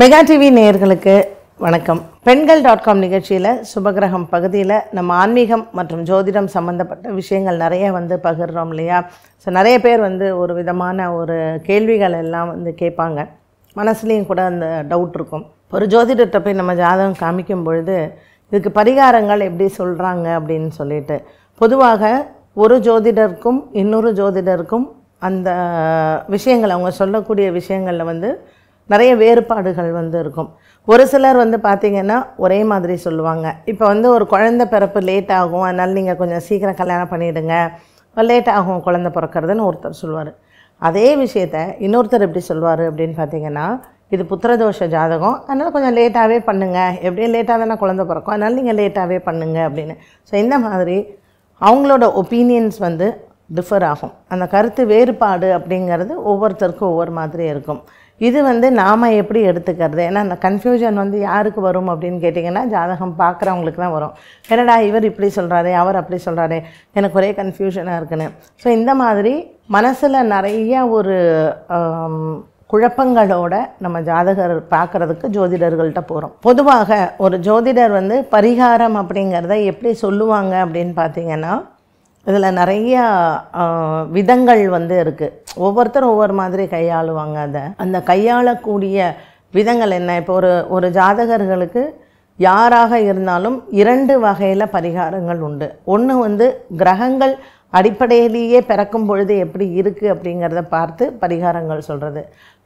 mega TV நேயர்களுக்கு வணக்கம் பெண்கள் டாட் காம் நிகழ்ச்சியில் சுபகிரகம் பகுதியில் நம்ம ஆன்மீகம் மற்றும் ஜோதிடம் சம்மந்தப்பட்ட விஷயங்கள் நிறைய வந்து பகிர்றோம் இல்லையா ஸோ நிறைய பேர் வந்து ஒரு விதமான ஒரு கேள்விகள் எல்லாம் வந்து கேட்பாங்க மனசுலேயும் கூட அந்த டவுட் இருக்கும் ஒரு ஜோதிடத்தை போய் நம்ம ஜாதகம் காமிக்கும் பொழுது இதுக்கு பரிகாரங்கள் எப்படி சொல்கிறாங்க அப்படின்னு சொல்லிட்டு பொதுவாக ஒரு ஜோதிடருக்கும் இன்னொரு ஜோதிடருக்கும் அந்த விஷயங்கள் அவங்க சொல்லக்கூடிய விஷயங்களில் வந்து நிறைய வேறுபாடுகள் வந்து இருக்கும் ஒரு சிலர் வந்து பார்த்திங்கன்னா ஒரே மாதிரி சொல்லுவாங்க இப்போ வந்து ஒரு குழந்த பிறப்பு லேட் ஆகும் அதனால் நீங்கள் கொஞ்சம் சீக்கிரம் கல்யாணம் பண்ணிவிடுங்க லேட் ஆகும் குழந்த பிறக்கிறதுன்னு ஒருத்தர் சொல்லுவார் அதே விஷயத்த இன்னொருத்தர் எப்படி சொல்லுவார் அப்படின்னு பார்த்தீங்கன்னா இது புத்திரதோஷ ஜாதகம் அதனால் கொஞ்சம் லேட்டாகவே பண்ணுங்கள் எப்படியும் லேட்டாக தானே குழந்த பிறக்கும் அதனால் நீங்கள் லேட்டாகவே பண்ணுங்கள் அப்படின்னு ஸோ இந்த மாதிரி அவங்களோட ஒப்பீனியன்ஸ் வந்து டிஃபர் ஆகும் அந்த கருத்து வேறுபாடு அப்படிங்கிறது ஒவ்வொருத்தருக்கும் ஒவ்வொரு மாதிரி இருக்கும் இது வந்து நாம் எப்படி எடுத்துக்கிறது ஏன்னா அந்த கன்ஃபியூஷன் வந்து யாருக்கு வரும் அப்படின்னு கேட்டிங்கன்னா ஜாதகம் பார்க்குறவங்களுக்கு தான் வரும் என்னடா இவர் இப்படி சொல்கிறாரு அவர் அப்படி சொல்கிறாரு எனக்கு ஒரே கன்ஃபியூஷனாக இருக்குன்னு ஸோ இந்த மாதிரி மனசில் நிறைய ஒரு குழப்பங்களோட நம்ம ஜாதகர் பார்க்குறதுக்கு ஜோதிடர்கள்ட்ட போகிறோம் பொதுவாக ஒரு ஜோதிடர் வந்து பரிகாரம் அப்படிங்கிறத எப்படி சொல்லுவாங்க அப்படின்னு பார்த்தீங்கன்னா இதில் நிறையா விதங்கள் வந்து இருக்குது ஒவ்வொருத்தரும் ஒவ்வொரு மாதிரி கையாளுவாங்க அதை அந்த கையாளக்கூடிய விதங்கள் என்ன இப்போ ஒரு ஒரு ஜாதகர்களுக்கு யாராக இருந்தாலும் இரண்டு வகையில் பரிகாரங்கள் உண்டு ஒன்று வந்து கிரகங்கள் அடிப்படையிலேயே பிறக்கும் பொழுது எப்படி இருக்குது அப்படிங்கிறத பார்த்து பரிகாரங்கள் சொல்கிறது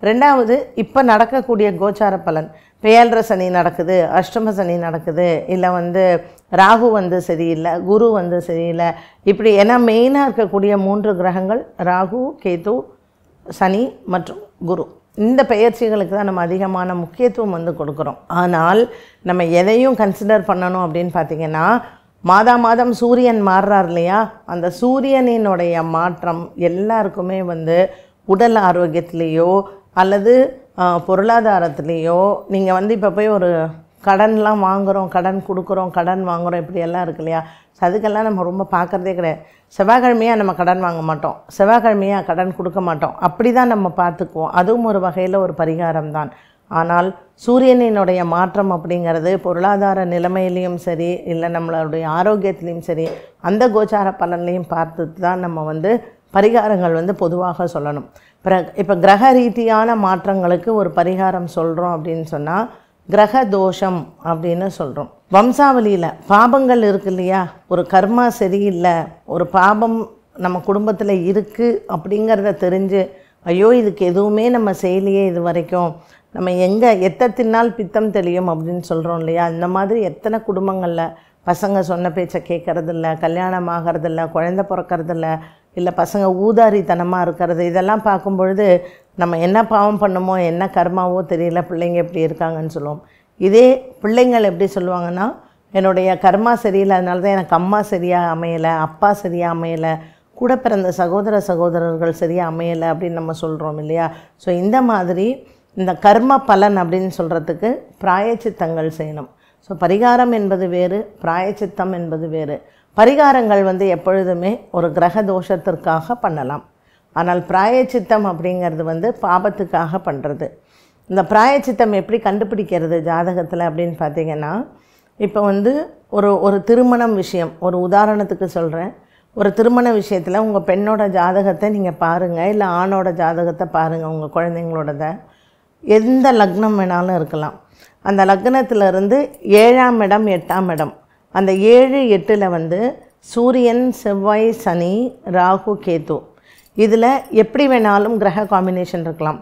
ரெண்டாவது இப்போ நடக்கக்கூடிய கோச்சார பலன் பெயல்ற சனி நடக்குது அஷ்டம சனி நடக்குது இல்லை வந்து ராகு வந்து சரியில்லை குரு வந்து சரியில்லை இப்படி ஏன்னா மெயினாக இருக்கக்கூடிய மூன்று கிரகங்கள் ராகு கேது சனி மற்றும் குரு இந்த பெயர்ச்சிகளுக்கு தான் நம்ம அதிகமான முக்கியத்துவம் வந்து கொடுக்குறோம் ஆனால் நம்ம எதையும் கன்சிடர் பண்ணணும் அப்படின்னு பார்த்திங்கன்னா மாதா மாதம் சூரியன் மாறுறார் இல்லையா அந்த சூரியனினுடைய மாற்றம் எல்லாருக்குமே வந்து உடல் ஆரோக்கியத்துலேயோ அல்லது பொருளாதாரத்துலேயோ நீங்கள் வந்து இப்போ போய் ஒரு கடன்லாம் வாங்குகிறோம் கடன் கொடுக்குறோம் கடன் வாங்குகிறோம் இப்படியெல்லாம் இருக்கு இல்லையா அதுக்கெல்லாம் நம்ம ரொம்ப பார்க்குறதே கிடையாது செவ்வாய்க்கிழமையாக நம்ம கடன் வாங்க மாட்டோம் செவ்வாய்க்கிழமையாக கடன் கொடுக்க மாட்டோம் அப்படி தான் நம்ம பார்த்துக்குவோம் அதுவும் ஒரு வகையில் ஒரு பரிகாரம் தான் ஆனால் சூரியனினுடைய மாற்றம் அப்படிங்கிறது பொருளாதார நிலைமையிலையும் சரி இல்லை நம்மளுடைய ஆரோக்கியத்துலேயும் சரி அந்த கோச்சார பலன்லையும் பார்த்து தான் நம்ம வந்து பரிகாரங்கள் வந்து பொதுவாக சொல்லணும் பிற இப்போ கிரக ரீதியான மாற்றங்களுக்கு ஒரு பரிகாரம் சொல்கிறோம் அப்படின்னு சொன்னால் கிரக தோஷம் அப்படின்னு சொல்கிறோம் வம்சாவளியில் பாபங்கள் இருக்கு இல்லையா ஒரு கர்மா சரியில்லை ஒரு பாபம் நம்ம குடும்பத்தில் இருக்குது அப்படிங்கிறத தெரிஞ்சு ஐயோ இதுக்கு எதுவுமே நம்ம செய்யலையே இது வரைக்கும் நம்ம எங்கே எத்தை தின்னால் பித்தம் தெளியும் அப்படின்னு சொல்கிறோம் இல்லையா இந்த மாதிரி எத்தனை குடும்பங்களில் பசங்க சொன்ன பேச்சை கேட்குறதில்ல கல்யாணம் ஆகிறதில்ல குழந்த பிறக்கிறதில்ல இல்லை பசங்க ஊதாரித்தனமாக இருக்கிறது இதெல்லாம் பார்க்கும் பொழுது நம்ம என்ன பாவம் பண்ணுமோ என்ன கர்மாவோ தெரியல பிள்ளைங்க எப்படி இருக்காங்கன்னு சொல்லுவோம் இதே பிள்ளைங்கள் எப்படி சொல்லுவாங்கன்னா என்னுடைய கர்மா சரியில்லை அதனால தான் எனக்கு அம்மா சரியாக அமையலை அப்பா சரியாக அமையலை கூட பிறந்த சகோதர சகோதரர்கள் சரியாக அமையலை அப்படின்னு நம்ம சொல்கிறோம் இல்லையா ஸோ இந்த மாதிரி இந்த கர்ம பலன் அப்படின்னு சொல்கிறதுக்கு பிராயச்சித்தங்கள் செய்யணும் ஸோ பரிகாரம் என்பது வேறு பிராயச்சித்தம் என்பது வேறு பரிகாரங்கள் வந்து எப்பொழுதுமே ஒரு கிரக தோஷத்திற்காக பண்ணலாம் ஆனால் பிராயச்சித்தம் அப்படிங்கிறது வந்து பாபத்துக்காக பண்ணுறது இந்த பிராயச்சித்தம் எப்படி கண்டுபிடிக்கிறது ஜாதகத்தில் அப்படின்னு பார்த்தீங்கன்னா இப்போ வந்து ஒரு ஒரு திருமணம் விஷயம் ஒரு உதாரணத்துக்கு சொல்கிறேன் ஒரு திருமண விஷயத்தில் உங்கள் பெண்ணோட ஜாதகத்தை நீங்கள் பாருங்கள் இல்லை ஆணோட ஜாதகத்தை பாருங்கள் உங்கள் குழந்தைங்களோடத எந்த லக்னம் வேணாலும் இருக்கலாம் அந்த லக்னத்திலிருந்து ஏழாம் இடம் எட்டாம் இடம் அந்த ஏழு எட்டில் வந்து சூரியன் செவ்வாய் சனி ராகு கேது இதில் எப்படி வேணாலும் கிரக காம்பினேஷன் இருக்கலாம்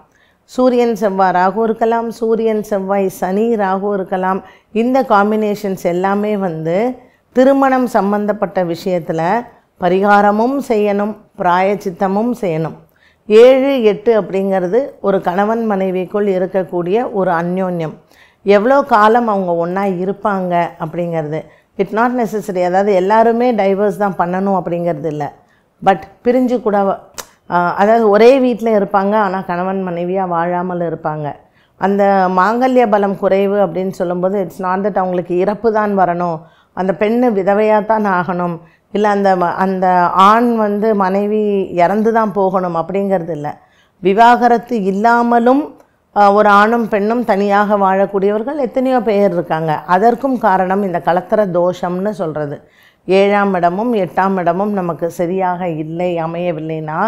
சூரியன் செவ்வாய் ராகு இருக்கலாம் சூரியன் செவ்வாய் சனி ராகு இருக்கலாம் இந்த காம்பினேஷன்ஸ் எல்லாமே வந்து திருமணம் சம்பந்தப்பட்ட விஷயத்தில் பரிகாரமும் செய்யணும் பிராயச்சித்தமும் செய்யணும் ஏழு எட்டு அப்படிங்கிறது ஒரு கணவன் மனைவிக்குள் இருக்கக்கூடிய ஒரு அந்யோன்யம் எவ்வளோ காலம் அவங்க ஒன்றா இருப்பாங்க அப்படிங்கிறது இட் நாட் நெசசரி அதாவது எல்லாருமே டைவர்ஸ் தான் பண்ணணும் அப்படிங்கிறது இல்லை பட் பிரிஞ்சு கூட அதாவது ஒரே வீட்டில் இருப்பாங்க ஆனால் கணவன் மனைவியாக வாழாமல் இருப்பாங்க அந்த மாங்கல்ய பலம் குறைவு அப்படின்னு சொல்லும்போது இட்ஸ் நாட் தட் அவங்களுக்கு இறப்பு தான் வரணும் அந்த பெண்ணு விதவையாக தான் ஆகணும் இல்லை அந்த அந்த ஆண் வந்து மனைவி இறந்து தான் போகணும் அப்படிங்கிறது இல்லை விவாகரத்து இல்லாமலும் ஒரு ஆணும் பெண்ணும் தனியாக வாழக்கூடியவர்கள் எத்தனையோ பேர் இருக்காங்க அதற்கும் காரணம் இந்த கலத்திர தோஷம்னு சொல்கிறது ஏழாம் இடமும் எட்டாம் இடமும் நமக்கு சரியாக இல்லை அமையவில்லைன்னா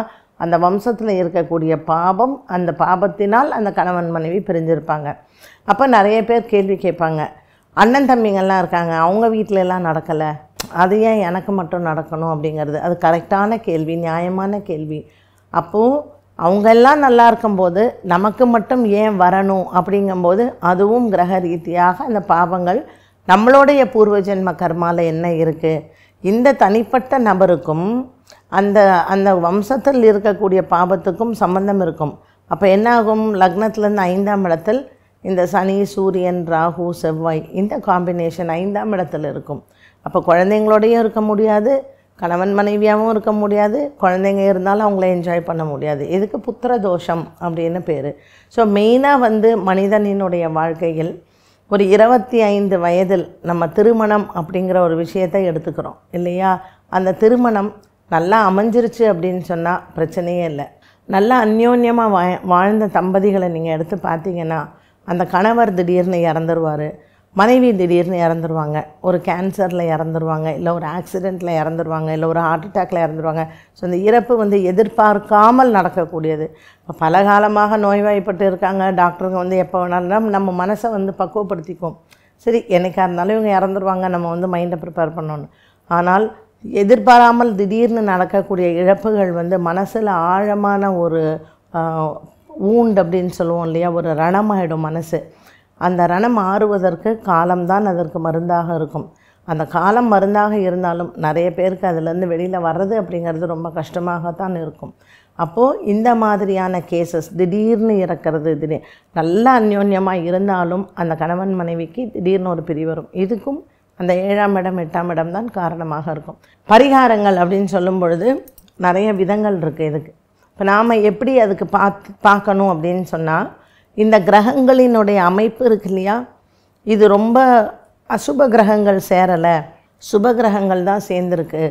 அந்த வம்சத்தில் இருக்கக்கூடிய பாபம் அந்த பாபத்தினால் அந்த கணவன் மனைவி பிரிஞ்சிருப்பாங்க அப்போ நிறைய பேர் கேள்வி கேட்பாங்க அண்ணன் தம்பிங்கள்லாம் இருக்காங்க அவங்க வீட்டிலலாம் நடக்கலை அது ஏன் எனக்கு மட்டும் நடக்கணும் அப்படிங்கிறது அது கரெக்டான கேள்வி நியாயமான கேள்வி அப்போது அவங்க எல்லாம் நல்லா இருக்கும்போது நமக்கு மட்டும் ஏன் வரணும் அப்படிங்கும்போது அதுவும் கிரக ரீதியாக அந்த பாவங்கள் நம்மளுடைய பூர்வ ஜென்ம கர்மாவில் என்ன இருக்குது இந்த தனிப்பட்ட நபருக்கும் அந்த அந்த வம்சத்தில் இருக்கக்கூடிய பாபத்துக்கும் சம்பந்தம் இருக்கும் அப்போ என்னாகும் லக்னத்துலேருந்து ஐந்தாம் இடத்தில் இந்த சனி சூரியன் ராகு செவ்வாய் இந்த காம்பினேஷன் ஐந்தாம் இடத்தில் இருக்கும் அப்போ குழந்தைங்களோடையும் இருக்க முடியாது கணவன் மனைவியாகவும் இருக்க முடியாது குழந்தைங்க இருந்தாலும் அவங்கள என்ஜாய் பண்ண முடியாது இதுக்கு புத்திர தோஷம் அப்படின்னு பேர் ஸோ மெயினாக வந்து மனிதனினுடைய வாழ்க்கையில் ஒரு இருபத்தி ஐந்து வயதில் நம்ம திருமணம் அப்படிங்கிற ஒரு விஷயத்தை எடுத்துக்கிறோம் இல்லையா அந்த திருமணம் நல்லா அமைஞ்சிருச்சு அப்படின்னு சொன்னால் பிரச்சனையே இல்லை நல்லா அந்யோன்யமாக வா வாழ்ந்த தம்பதிகளை நீங்கள் எடுத்து பார்த்தீங்கன்னா அந்த கணவர் திடீர்னு இறந்துருவார் மனைவி திடீர்னு இறந்துருவாங்க ஒரு கேன்சரில் இறந்துருவாங்க இல்லை ஒரு ஆக்சிடெண்ட்டில் இறந்துருவாங்க இல்லை ஒரு ஹார்ட் அட்டாக்கில் இறந்துருவாங்க ஸோ இந்த இறப்பு வந்து எதிர்பார்க்காமல் நடக்கக்கூடியது இப்போ பல காலமாக நோய்வாய்ப்பட்டு இருக்காங்க டாக்டருங்க வந்து எப்போ வேணாலும் நம்ம மனசை வந்து பக்குவப்படுத்திக்கும் சரி என்னைக்காக இருந்தாலும் இவங்க இறந்துருவாங்க நம்ம வந்து மைண்டை ப்ரிப்பேர் பண்ணணும் ஆனால் எதிர்பாராமல் திடீர்னு நடக்கக்கூடிய இழப்புகள் வந்து மனசில் ஆழமான ஒரு ஊண்டு அப்படின்னு சொல்லுவோம் இல்லையா ஒரு ரணமாயிடும் மனசு அந்த ரணம் ஆறுவதற்கு காலம்தான் அதற்கு மருந்தாக இருக்கும் அந்த காலம் மருந்தாக இருந்தாலும் நிறைய பேருக்கு அதுலேருந்து வெளியில் வர்றது அப்படிங்கிறது ரொம்ப கஷ்டமாகத்தான் இருக்கும் அப்போது இந்த மாதிரியான கேசஸ் திடீர்னு இறக்கிறது திடீர் நல்ல அந்யோன்யமாக இருந்தாலும் அந்த கணவன் மனைவிக்கு திடீர்னு ஒரு பிரி வரும் இதுக்கும் அந்த ஏழாம் இடம் எட்டாம் இடம் தான் காரணமாக இருக்கும் பரிகாரங்கள் அப்படின்னு சொல்லும் பொழுது நிறைய விதங்கள் இருக்குது இதுக்கு இப்போ நாம் எப்படி அதுக்கு பார்த்து பார்க்கணும் அப்படின்னு சொன்னால் இந்த கிரகங்களினுடைய அமைப்பு இருக்கு இல்லையா இது ரொம்ப அசுப கிரகங்கள் சேரலை சுப கிரகங்கள் தான் சேர்ந்துருக்கு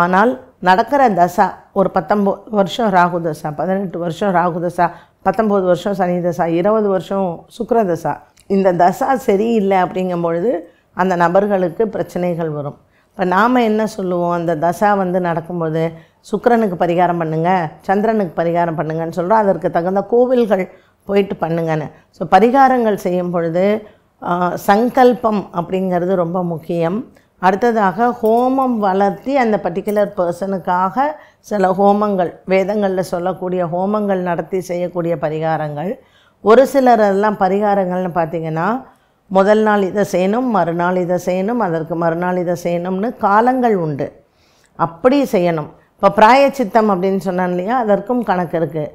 ஆனால் நடக்கிற தசா ஒரு பத்தொம்போது வருஷம் ராகு தசா பதினெட்டு வருஷம் ராகு தசா பத்தொம்போது வருஷம் சனி தசா இருபது வருஷம் சுக்கர தசா இந்த தசா சரியில்லை அப்படிங்கும் பொழுது அந்த நபர்களுக்கு பிரச்சனைகள் வரும் இப்போ நாம் என்ன சொல்லுவோம் அந்த தசா வந்து நடக்கும்போது சுக்கரனுக்கு பரிகாரம் பண்ணுங்கள் சந்திரனுக்கு பரிகாரம் பண்ணுங்கன்னு சொல்கிறோம் அதற்கு தகுந்த கோவில்கள் போயிட்டு பண்ணுங்கன்னு ஸோ பரிகாரங்கள் செய்யும் பொழுது சங்கல்பம் அப்படிங்கிறது ரொம்ப முக்கியம் அடுத்ததாக ஹோமம் வளர்த்தி அந்த பர்டிகுலர் பர்சனுக்காக சில ஹோமங்கள் வேதங்களில் சொல்லக்கூடிய ஹோமங்கள் நடத்தி செய்யக்கூடிய பரிகாரங்கள் ஒரு சிலர் எல்லாம் பரிகாரங்கள்னு பார்த்திங்கன்னா முதல் நாள் இதை செய்யணும் மறுநாள் இதை செய்யணும் அதற்கு மறுநாள் இதை செய்யணும்னு காலங்கள் உண்டு அப்படி செய்யணும் இப்போ பிராயச்சித்தம் அப்படின்னு சொன்னேன் இல்லையா அதற்கும் கணக்கு இருக்குது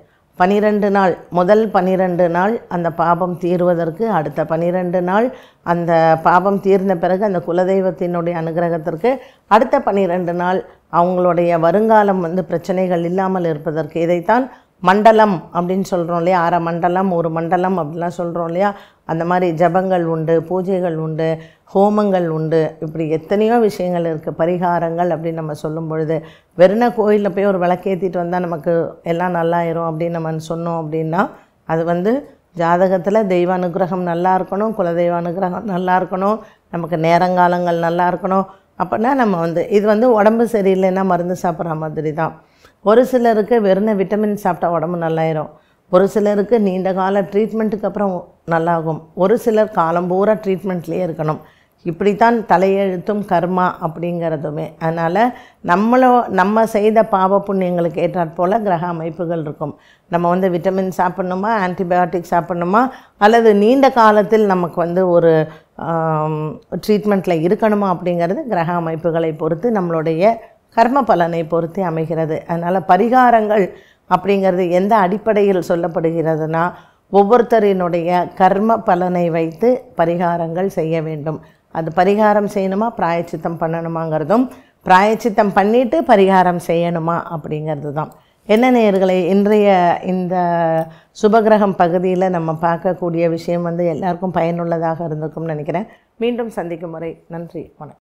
பனிரெண்டு நாள் முதல் பனிரெண்டு நாள் அந்த பாபம் தீர்வதற்கு அடுத்த பனிரெண்டு நாள் அந்த பாபம் தீர்ந்த பிறகு அந்த குலதெய்வத்தினுடைய அனுகிரகத்திற்கு அடுத்த பனிரெண்டு நாள் அவங்களுடைய வருங்காலம் வந்து பிரச்சனைகள் இல்லாமல் இருப்பதற்கு இதைத்தான் மண்டலம் அப்படின்னு சொல்கிறோம் இல்லையா அரை மண்டலம் ஒரு மண்டலம் அப்படிலாம் சொல்கிறோம் இல்லையா அந்த மாதிரி ஜபங்கள் உண்டு பூஜைகள் உண்டு ஹோமங்கள் உண்டு இப்படி எத்தனையோ விஷயங்கள் இருக்குது பரிகாரங்கள் அப்படின்னு நம்ம சொல்லும் பொழுது வெறுன கோயிலில் போய் ஒரு விளக்கேற்றிட்டு வந்தால் நமக்கு எல்லாம் நல்லாயிரும் அப்படின்னு நம்ம சொன்னோம் அப்படின்னா அது வந்து ஜாதகத்தில் தெய்வ அனுகிரகம் நல்லா இருக்கணும் குலதெய்வ அனுகிரகம் நல்லா இருக்கணும் நமக்கு நேரங்காலங்கள் நல்லா இருக்கணும் அப்படின்னா நம்ம வந்து இது வந்து உடம்பு சரியில்லைன்னா மருந்து சாப்பிட்ற மாதிரி தான் ஒரு சிலருக்கு வெறும் விட்டமின் சாப்பிட்டா உடம்பு நல்லாயிரும் ஒரு சிலருக்கு நீண்ட கால ட்ரீட்மெண்ட்டுக்கு அப்புறம் நல்லாகும் ஒரு சிலர் காலம் பூரா ட்ரீட்மெண்ட்லேயே இருக்கணும் இப்படித்தான் தலையெழுத்தும் கர்மா அப்படிங்கிறதுமே அதனால் நம்மளோ நம்ம செய்த பாவ புண்ணியங்களுக்கு ஏற்றாற்போல் கிரக அமைப்புகள் இருக்கும் நம்ம வந்து விட்டமின் சாப்பிட்ணுமா ஆன்டிபயோட்டிக் சாப்பிட்ணுமா அல்லது நீண்ட காலத்தில் நமக்கு வந்து ஒரு ட்ரீட்மெண்ட்டில் இருக்கணுமா அப்படிங்கிறது கிரக அமைப்புகளை பொறுத்து நம்மளுடைய கர்ம பலனை பொறுத்தே அமைகிறது அதனால் பரிகாரங்கள் அப்படிங்கிறது எந்த அடிப்படையில் சொல்லப்படுகிறதுனா ஒவ்வொருத்தரினுடைய கர்ம பலனை வைத்து பரிகாரங்கள் செய்ய வேண்டும் அது பரிகாரம் செய்யணுமா பிராயச்சித்தம் பண்ணணுமாங்கிறதும் பிராயச்சித்தம் பண்ணிவிட்டு பரிகாரம் செய்யணுமா அப்படிங்கிறது தான் என்ன நேர்களை இன்றைய இந்த சுபகிரகம் பகுதியில் நம்ம பார்க்கக்கூடிய விஷயம் வந்து எல்லாருக்கும் பயனுள்ளதாக இருந்திருக்கும்னு நினைக்கிறேன் மீண்டும் சந்திக்கும் முறை நன்றி வணக்கம்